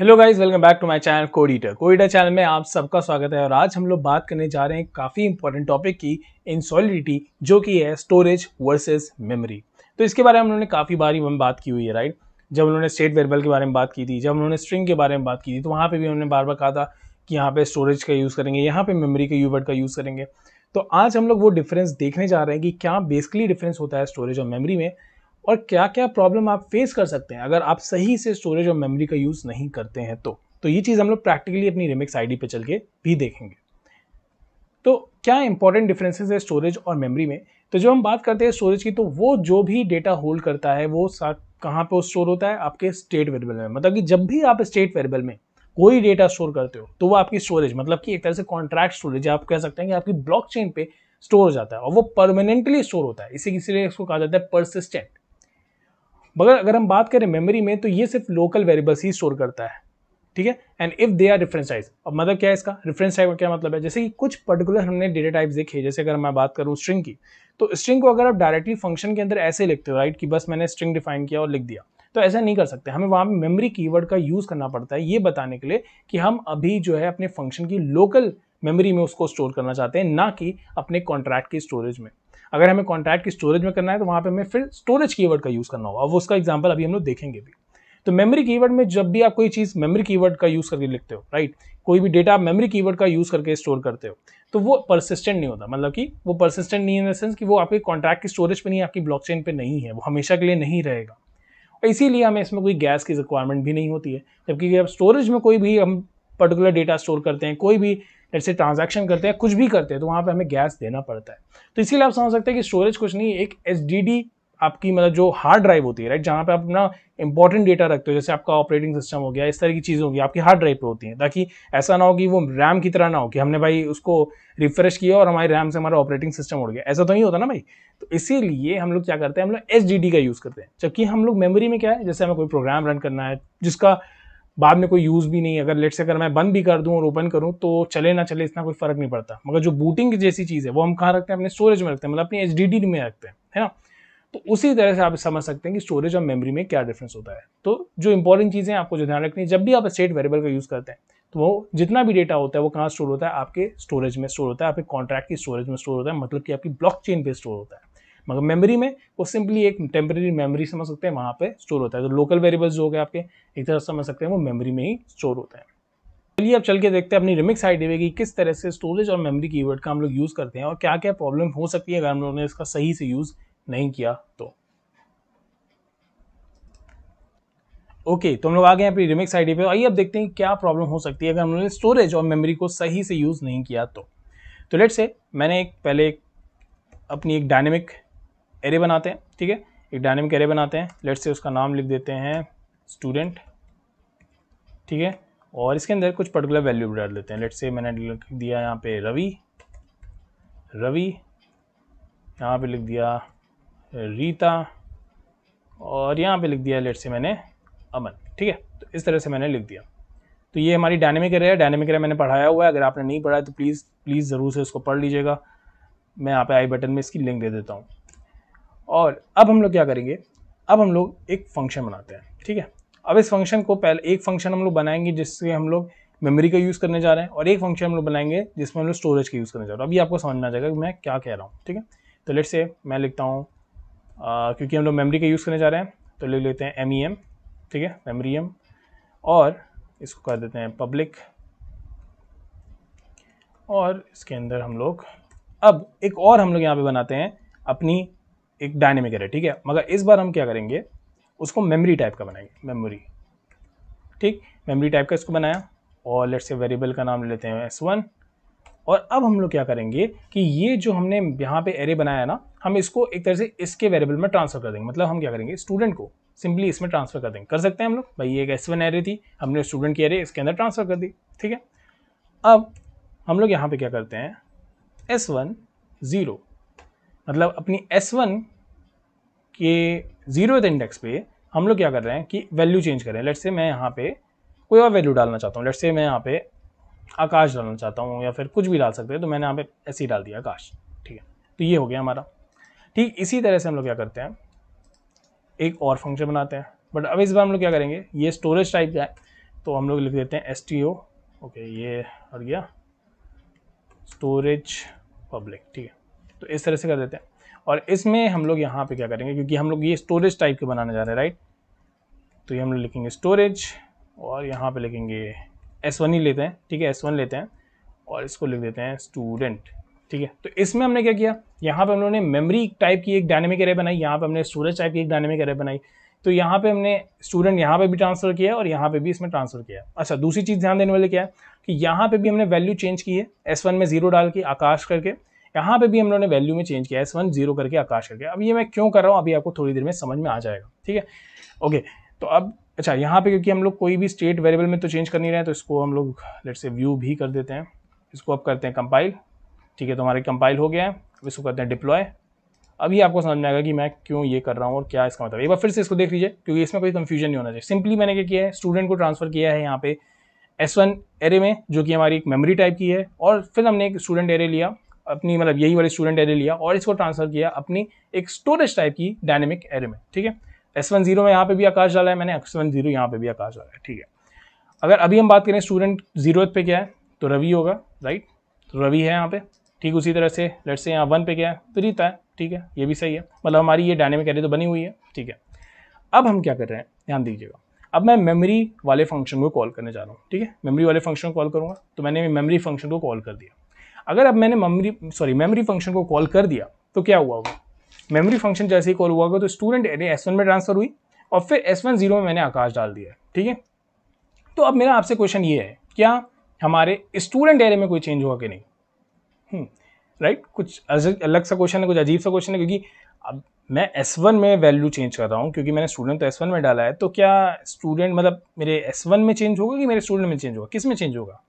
Hello guys welcome back to my channel Coditor Coditor channel में आप सबका स्वागत है और आज हम लोग बात करने जा रहे हैं काफ़ी इंपॉर्टेंट टॉपिक की इंसॉलिडिटी जो कि है स्टोरेज वर्सेस मेमोरी तो इसके बारे में उन्होंने काफ़ी बार हम बात की हुई है राइट जब उन्होंने स्टेट वेरिएबल के बारे में बात की थी जब उन्होंने स्ट्रिंग के बारे में बात की थी तो वहाँ पर भी उन्होंने बार बार कहा था कि यहाँ पर स्टोरेज का यूज़ करेंगे यहाँ पर मेमरी का यूवर्ड का यूज़ करेंगे तो आज हम लोग वो डिफरेंस देखने जा रहे हैं कि क्या बेसिकली डिफरेंस होता है स्टोरेज और मेमरी में और क्या क्या प्रॉब्लम आप फेस कर सकते हैं अगर आप सही से स्टोरेज और मेमोरी का यूज़ नहीं करते हैं तो तो ये चीज़ हम लोग प्रैक्टिकली अपनी रिमिक्स आईडी पे चल के भी देखेंगे तो क्या इंपॉर्टेंट डिफरेंसेस है स्टोरेज और मेमोरी में तो जब हम बात करते हैं स्टोरेज की तो वो जो भी डेटा होल्ड करता है वो कहाँ पे स्टोर होता है आपके स्टेट वेरिएबल में मतलब कि जब भी आप स्टेट वेरिएबल में कोई डेटा स्टोर करते हो तो वो आपकी स्टोरेज मतलब कि एक तरह से कॉन्ट्रैक्ट स्टोरेज आप कह सकते हैं कि आपकी ब्लॉक पे स्टोर हो जाता है और वो परमानेंटली स्टोर होता है इसी इसलिए इसको कहा जाता है परसिस्टेंट मगर अगर हम बात करें मेमोरी में तो ये सिर्फ लोकल वेरिएबल्स ही स्टोर करता है ठीक है and if they are reference type अब मतलब क्या है इसका रेफरेंस टाइप का क्या मतलब है जैसे कि कुछ पर्टिकुलर हमने डेटा टाइप देखे जैसे अगर मैं बात करूँ स्ट्रिंग की तो स्ट्रिंग को अगर आप डायरेक्टली फंक्शन के अंदर ऐसे लिखते हो राइट कि बस मैंने स्ट्रिंग डिफाइन किया और लिख दिया तो ऐसा नहीं कर सकते हमें वहाँ पर मेमोरी कीवर्ड का यूज़ करना पड़ता है ये बताने के लिए कि हम अभी जो है अपने फंक्शन की लोकल मेमोरी में उसको स्टोर करना चाहते हैं ना कि अपने कॉन्ट्रैक्ट की स्टोरेज में अगर हमें कॉन्ट्रैक्ट की स्टोरेज में करना है तो वहाँ पर हमें फिर स्टोरेज कीवर्ड का यूज़ करना होगा अब उसका एग्जाम्पल अभी हम लोग देखेंगे भी तो मेमोरी कीवर्ड में जब भी आप कोई चीज़ मेमोरी कीवर्ड का यूज़ करके लिखते हो राइट कोई भी डेटा आप मेमोरी कीवर्ड का यूज़ करके स्टोर करते हो तो वो परसिस्टेंट नहीं होता मतलब कि वो परसिस्टेंट नहीं है इन द सेंस कि वो आपके कॉन्ट्रैक्ट की स्टोरेज पे नहीं आपकी ब्लॉकचेन पे नहीं है वो हमेशा के लिए नहीं रहेगा और इसीलिए हमें इसमें कोई गैस की रिक्वायरमेंट भी नहीं होती है जबकि आप स्टोरेज में कोई भी हम पर्टिकुलर डेटा स्टोर करते हैं कोई भी लेट से ट्रांजैक्शन करते हैं कुछ भी करते हैं तो वहाँ पर हमें गैस देना पड़ता है तो इसीलिए आप समझ सकते हैं कि स्टोरेज कुछ नहीं एक एस आपकी मतलब जो हार्ड ड्राइव होती है राइट जहाँ पे आप अपना इंपॉर्टेंट डेटा रखते हो जैसे आपका ऑपरेटिंग सिस्टम हो गया इस तरह की चीजें होगी आपकी हार्ड ड्राइव पे होती हैं ताकि ऐसा ना हो कि वो रैम की तरह ना हो कि हमने भाई उसको रिफ्रेश किया और हमारे रैम से हमारा ऑपरेटिंग सिस्टम उड़ गया ऐसा तो नहीं होता ना भाई तो इसीलिए हम लोग क्या करते हैं हम लोग एस का यूज़ करते हैं जबकि हम लोग मेमोरी में क्या है जैसे हमें कोई प्रोग्राम रन करना है जिसका बाद में कोई यूज़ भी नहीं अगर लेट से अगर मैं बंद भी कर दूं और ओपन करूं तो चले ना चले इतना कोई फ़र्क नहीं पड़ता मगर जो बूटिंग जैसी चीज़ है वो हम कहाँ रखते हैं अपने स्टोरेज में रखते हैं मतलब अपनी एच में रखते हैं है ना तो उसी तरह से आप समझ सकते हैं कि स्टोरेज और मेमोरी में क्या डिफरेंस होता है तो जो इंपॉर्टेंट चीज़ें आपको जो ध्यान रखनी है जब भी आप स्टेट वेरिएबल का यूज़ करते हैं तो वो जितना भी डेटा होता है वो कहाँ स्टोर होता है आपके स्टोरेज में स्टोर होता है आपके कॉन्ट्रैक्ट की स्टोरेज में स्टोर होता है मतलब कि आपकी ब्लॉक पे स्टोर होता है मगर मेमोरी में वो सिंपली एक टेम्प्रेरी मेमोरी समझ सकते हैं वहाँ पे स्टोर होता है तो लोकल वेरिएबल्स जो हो गए आपके एक तरह समझ सकते हैं वो मेमोरी में ही स्टोर होता है चलिए अब चल के देखते हैं अपनी रिमिक्स आईडी में कि किस तरह से स्टोरेज और मेमोरी की का हम लोग यूज़ करते हैं और क्या क्या प्रॉब्लम हो सकती है अगर हम लोगों ने इसका सही से यूज़ नहीं किया तो ओके okay, तो हम लोग आ गए अपनी रिमिक्स आईडी पे आइए अब देखते हैं क्या प्रॉब्लम हो सकती है अगर हम लोगों ने स्टोरेज और मेमोरी को सही से यूज़ नहीं किया तो तो लेट से मैंने एक पहले एक अपनी एक डायनेमिक एरे बनाते हैं ठीक है एक डायनेमिक एरे बनाते हैं लेट से उसका नाम लिख देते हैं स्टूडेंट ठीक है और इसके अंदर कुछ पर्टिकुलर वैल्यू डाल देते हैं लेट से मैंने लिख दिया यहाँ पे रवि रवि यहाँ पे लिख दिया रीता और यहाँ पे लिख दिया लेट से मैंने अमन ठीक है तो इस तरह से मैंने लिख दिया तो ये हमारी डायनेमिक एरे है डायनेमिक एरे मैंने पढ़ाया हुआ है अगर आपने नहीं पढ़ा है तो प्लीज़ प्लीज़ ज़रूर से उसको पढ़ लीजिएगा मैं यहाँ पे आई बटन में इसकी लिंक दे देता हूँ और अब हम लोग क्या करेंगे अब हम लोग एक फंक्शन बनाते हैं ठीक है अब इस फंक्शन को पहले एक फंक्शन हम लोग बनाएंगे जिससे हम लोग मेमोरी का यूज़ करने जा रहे हैं और एक फंक्शन हम लोग बनाएंगे जिसमें हम लोग स्टोरेज का यूज़ करने जा रहे हैं अभी आपको समझना जाएगा कि मैं क्या कह रहा हूँ ठीक है तो लेट से मैं लिखता हूँ क्योंकि हम लोग मेमरी का यूज़ करने जा रहे हैं तो लिख लेते हैं एम ई एम ठीक है मेमरी एम और इसको कर देते हैं पब्लिक और इसके अंदर हम लोग अब एक और हम लोग यहाँ पे बनाते हैं अपनी एक डायनेमिक एरे ठीक है मगर इस बार हम क्या करेंगे उसको मेमोरी टाइप का बनाएंगे मेमोरी ठीक मेमोरी टाइप का इसको बनाया और लेट से वेरिएबल का नाम ले लेते हैं एस वन और अब हम लोग क्या करेंगे कि ये जो हमने यहाँ पे एरे बनाया ना हम इसको एक तरह से इसके वेरिएबल में ट्रांसफर कर देंगे मतलब हम क्या करेंगे स्टूडेंट को सिंपली इसमें ट्रांसफर कर देंगे कर सकते हैं हम लोग भाई ये एक एस वन एरे थी हमने स्टूडेंट की एरे इसके अंदर ट्रांसफर कर दी ठीक है अब हम लोग यहाँ पे क्या करते हैं एस वन ज़ीरो मतलब अपनी एस वन के जीरो इंडेक्स पे हम लोग क्या कर रहे हैं कि वैल्यू चेंज कर रहे हैं लेट से मैं यहाँ पे कोई और वैल्यू डालना चाहता हूँ लेट से मैं यहाँ पे आकाश डालना चाहता हूँ या फिर कुछ भी डाल सकते हैं तो मैंने यहाँ पे ऐसे ही डाल दिया आकाश ठीक है तो ये हो गया हमारा ठीक इसी तरह से हम लोग क्या करते हैं एक और फंक्शन बनाते हैं बट अब इस बार हम लोग क्या करेंगे ये स्टोरेज टाइप का है तो हम लोग लिख देते हैं एस टी ओ ओके ये हट गया स्टोरेज पब्लिक ठीक है तो इस तरह से कर देते हैं और इसमें हम लोग यहाँ पे क्या करेंगे क्योंकि हम लोग ये स्टोरेज टाइप के बनाने जा रहे हैं राइट तो ये हम लोग लिखेंगे स्टोरेज और यहाँ पे लिखेंगे एस वन ही लेते हैं ठीक है एस वन लेते हैं और इसको लिख देते हैं स्टूडेंट ठीक है तो इसमें हमने क्या किया यहाँ पे हम लोगों ने मेमरी टाइप की एक डायनेमिक एरे बनाई यहाँ पे हमने स्टोरेज टाइप की एक डायनेमिक एरे बनाई तो यहाँ पे हमने स्टूडेंट यहाँ पे भी ट्रांसफर किया और यहाँ पे भी इसमें ट्रांसफर किया अच्छा दूसरी चीज़ ध्यान देने वाले क्या है कि यहाँ पे भी हमने वैल्यू चेंज की है एस वन में जीरो डाल के आकाश करके यहाँ पे भी हम लोगों ने वैल्यू में चेंज किया एस वन जीरो करके आकाश करके अब ये मैं क्यों कर रहा हूँ अभी आपको थोड़ी देर में समझ में आ जाएगा ठीक है ओके तो अब अच्छा यहाँ पे क्योंकि हम लोग कोई भी स्टेट वेरिएबल में तो चेंज कर नहीं रहे हैं तो इसको हम लोग लेट से व्यू भी कर देते हैं इसको अब करते हैं कंपाइल ठीक है तो हमारे कंपाइल हो गया है अब इसको करते हैं डिप्लॉय अभी आपको समझ में आएगा कि मैं क्यों ये कर रहा हूँ और क्या इसका मतलब एक बार फिर से इसको देख लीजिए क्योंकि इसमें कोई कन्फ्यूजन नहीं होना चाहिए सिंपली मैंने क्या किया है स्टूडेंट को ट्रांसफ़र किया है यहाँ पे एस वन एरे में जो कि हमारी एक मेमोरी टाइप की है और फिर हमने एक स्टूडेंट एरे लिया अपनी मतलब यही वाले स्टूडेंट एरे लिया और इसको ट्रांसफर किया अपनी एक स्टोरेज टाइप की डायनेमिक एरे में ठीक है एस वन जीरो में यहाँ पे भी आकाश डाला है मैंने एक्स वन जीरो यहाँ पे भी आकाश डाला है ठीक है अगर अभी हम बात करें स्टूडेंट जीरो पे क्या है तो रवि होगा राइट तो रवि है यहाँ पे ठीक उसी तरह से लेट से यहाँ वन पे क्या है तो है ठीक है ये भी सही है मतलब हमारी ये डायनेमिक एरे तो बनी हुई है ठीक है अब हम क्या कर रहे हैं ध्यान दीजिएगा अब मैं मेमोरी वाले फंक्शन को कॉल करने जा रहा हूँ ठीक है मेमोरी वाले फंक्शन को कॉल करूँगा तो मैंने मेमोरी फंक्शन को कॉल कर दिया अगर अब मैंने मेमरी सॉरी मेमोरी फंक्शन को कॉल कर दिया तो क्या हुआ होगा मेमोरी फंक्शन जैसे ही कॉल हुआ होगा तो स्टूडेंट एरे एस में ट्रांसफर हुई और फिर एस वन जीरो में मैंने आकाश डाल दिया ठीक है तो अब मेरा आपसे क्वेश्चन ये है क्या हमारे स्टूडेंट एरे में कोई चेंज हुआ कि नहीं राइट hmm, right? कुछ अलग सा क्वेश्चन है कुछ अजीब सा क्वेश्चन है क्योंकि अब मैं एस वन में वैल्यू चेंज कर रहा हूँ क्योंकि मैंने स्टूडेंट तो एस वन में डाला है तो क्या स्टूडेंट मतलब मेरे एस वन में चेंज होगा कि मेरे स्टूडेंट में चेंज होगा किस में चेंज होगा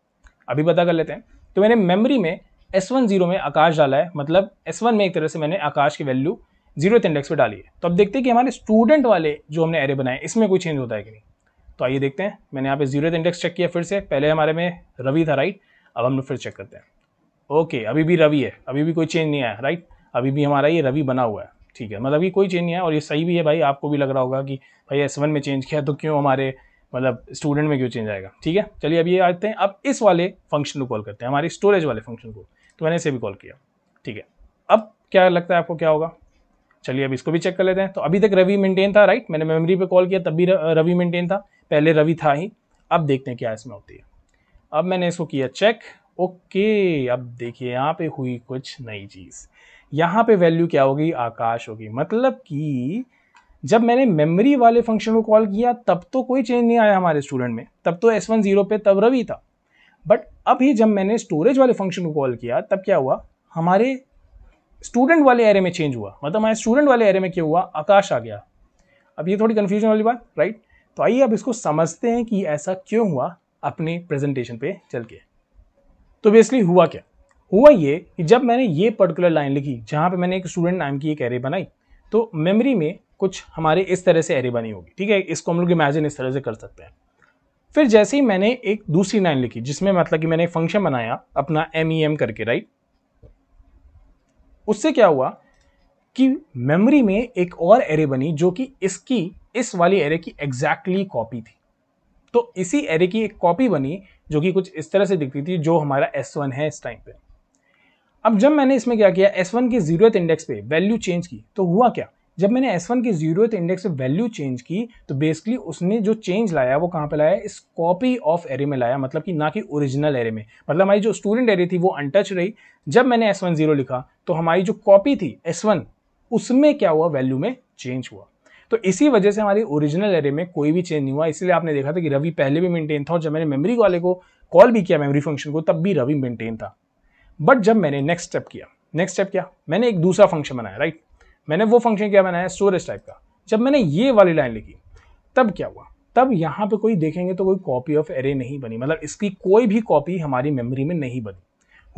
अभी पता कर लेते हैं तो मैंने मेमोरी में एस वन जीरो में आकाश डाला है मतलब एस वन में एक तरह से मैंने आकाश की वैल्यू जीरो इंडेक्स पे डाली है तो अब देखते हैं कि हमारे स्टूडेंट वाले जो हमने एरे बनाए इसमें कोई चेंज होता है कि नहीं तो आइए देखते हैं मैंने यहाँ पे जीरो इंडेक्स चेक किया फिर से पहले हमारे में रवि था राइट अब हम लोग फिर चेक करते हैं ओके अभी भी रवि है अभी भी कोई चेंज नहीं आया राइट अभी भी हमारा ये रवि बना हुआ है ठीक है मतलब ये कोई चेंज नहीं है और ये सही भी है भाई आपको भी लग रहा होगा कि भाई एस वन में चेंज किया तो क्यों हमारे मतलब स्टूडेंट में क्यों चेंज आएगा ठीक है चलिए अब ये आते हैं अब इस वाले फंक्शन को कॉल करते हैं हमारे स्टोरेज वाले फंक्शन को तो मैंने इसे भी कॉल किया ठीक है अब क्या लगता है आपको क्या होगा चलिए अब इसको भी चेक कर लेते हैं तो अभी तक रवि मेंटेन था राइट मैंने मेमोरी पे कॉल किया तब भी रवि मेंटेन था पहले रवि था ही अब देखते हैं क्या इसमें होती है अब मैंने इसको किया चेक ओके अब देखिए यहाँ पे हुई कुछ नई चीज़ यहाँ पे वैल्यू क्या होगी आकाश होगी मतलब कि जब मैंने मेमोरी वाले फंक्शन को कॉल किया तब तो कोई चेंज नहीं आया हमारे स्टूडेंट में तब तो एस वन ज़ीरो पे तब रवि था बट अभी जब मैंने स्टोरेज वाले फंक्शन को कॉल किया तब क्या हुआ हमारे स्टूडेंट वाले एरे में चेंज हुआ मतलब हमारे स्टूडेंट वाले एरे में क्या हुआ आकाश आ गया अब ये थोड़ी कन्फ्यूजन वाली बात राइट तो आइए अब इसको समझते हैं कि ऐसा क्यों हुआ अपने प्रेजेंटेशन पे चल के तो बेसिकली हुआ क्या हुआ ये कि जब मैंने ये पर्टिकुलर लाइन लिखी जहाँ पे मैंने एक स्टूडेंट नाम की एक एरे बनाई तो मेमोरी में कुछ हमारे इस तरह से एरे बनी होगी ठीक है इसको हम लोग इमेजिन इस तरह से कर सकते हैं फिर जैसे ही मैंने एक दूसरी लाइन लिखी जिसमें मतलब कि मैंने एक फंक्शन बनाया अपना एम ई एम करके राइट उससे क्या हुआ कि मेमोरी में एक और एरे बनी जो कि इसकी इस वाली एरे की एग्जैक्टली exactly कॉपी थी तो इसी एरे की एक कॉपी बनी जो कि कुछ इस तरह से दिखती थी जो हमारा एस वन है इस टाइम पे अब जब मैंने इसमें क्या किया एस वन के जीरो इंडेक्स पे वैल्यू चेंज की तो हुआ क्या जब मैंने एस वन की जीरोथ इंडेक्स से वैल्यू चेंज की तो बेसिकली उसने जो चेंज लाया वो कहाँ पे लाया इस कॉपी ऑफ एरे में लाया मतलब कि ना कि ओरिजिनल एरे में मतलब हमारी जो स्टूडेंट एरे थी वो अनटच रही जब मैंने एस वन जीरो लिखा तो हमारी जो कॉपी थी एस वन उसमें क्या हुआ वैल्यू में चेंज हुआ तो इसी वजह से हमारी ओरिजिनल एरे में कोई भी चेंज नहीं हुआ इसलिए आपने देखा था कि रवि पहले भी मेनटेन था और जब मैंने मेमरी वाले को कॉल भी किया मेमोरी फंक्शन को तब भी रवि मेंटेन था बट जब मैंने नेक्स्ट स्टेप किया नेक्स्ट स्टेप क्या मैंने एक दूसरा फंक्शन बनाया राइट मैंने वो फंक्शन क्या बनाया स्टोरेज टाइप का जब मैंने ये वाली लाइन लिखी तब क्या हुआ तब यहाँ पे कोई देखेंगे तो कोई कॉपी ऑफ एरे नहीं बनी मतलब इसकी कोई भी कॉपी हमारी मेमोरी में नहीं बनी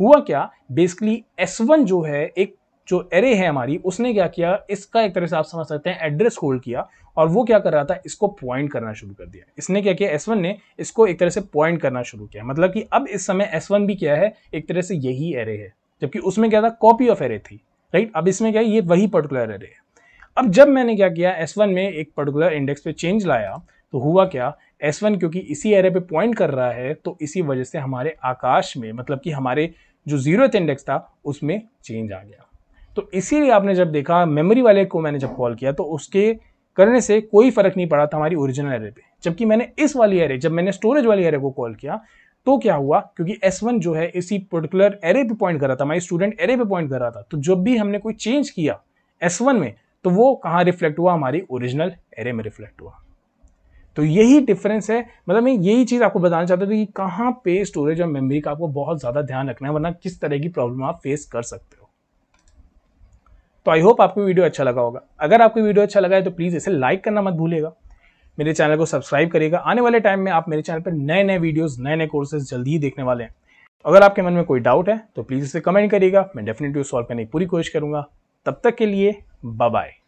हुआ क्या बेसिकली एस वन जो है एक जो एरे है हमारी उसने क्या किया इसका एक तरह से आप समझ सकते हैं एड्रेस होल्ड किया और वो क्या कर रहा था इसको पॉइंट करना शुरू कर दिया इसने क्या किया वन ने इसको एक तरह से पॉइंट करना शुरू किया मतलब कि अब इस समय वन भी क्या है एक तरह से यही एरे है जबकि उसमें क्या था कॉपी ऑफ एरे थी राइट अब इसमें क्या है ये वही पर्टिकुलर एरे है अब जब मैंने क्या किया एस वन में एक पर्टिकुलर इंडेक्स पे चेंज लाया तो हुआ क्या एस वन क्योंकि इसी एरे पे पॉइंट कर रहा है तो इसी वजह से हमारे आकाश में मतलब कि हमारे जो जीरो इंडेक्स था उसमें चेंज आ गया तो इसीलिए आपने जब देखा मेमोरी वाले को मैंने जब कॉल किया तो उसके करने से कोई फर्क नहीं पड़ा था हमारी ओरिजिनल एरे पे जबकि मैंने इस वाली एरे जब मैंने स्टोरेज वाली एरे को कॉल किया तो क्या हुआ क्योंकि S1 जो है इसी पर्टिकुलर एरे पे पॉइंट कर रहा था माई स्टूडेंट एरे पे पॉइंट कर रहा था तो जब भी हमने कोई चेंज किया S1 में तो वो कहाँ रिफ्लेक्ट हुआ हमारी ओरिजिनल एरे में रिफ्लेक्ट हुआ तो यही डिफरेंस है मतलब मैं यही चीज़ आपको बताना चाहता था कि कहाँ पे स्टोरेज और मेमोरी का आपको बहुत ज़्यादा ध्यान रखना है वरना किस तरह की प्रॉब्लम आप फेस कर सकते हो तो आई होप आपको वीडियो अच्छा लगा होगा अगर आपको वीडियो अच्छा लगा है तो प्लीज़ इसे लाइक करना मत भूलेगा मेरे चैनल को सब्सक्राइब करिएगा आने वाले टाइम में आप मेरे चैनल पर नए नए वीडियोस नए नए कोर्सेज जल्दी ही देखने वाले हैं अगर आपके मन में कोई डाउट है तो प्लीज़ इसे कमेंट करिएगा मैं डेफिनेटली सॉल्व करने की पूरी कोशिश करूँगा तब तक के लिए बाय